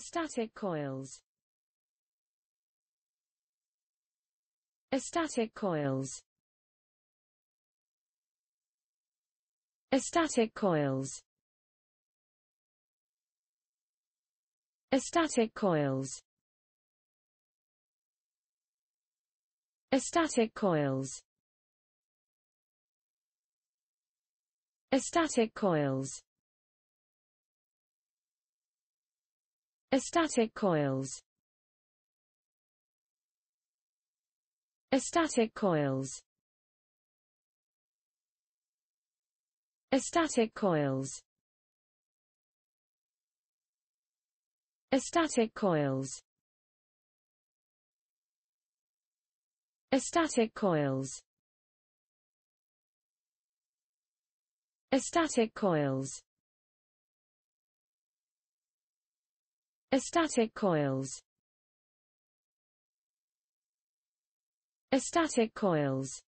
Static coils Static coils Static coils Static coils Static coils Static coils Static coils Static coils Static coils Static coils Static coils Static coils Static coils Static coils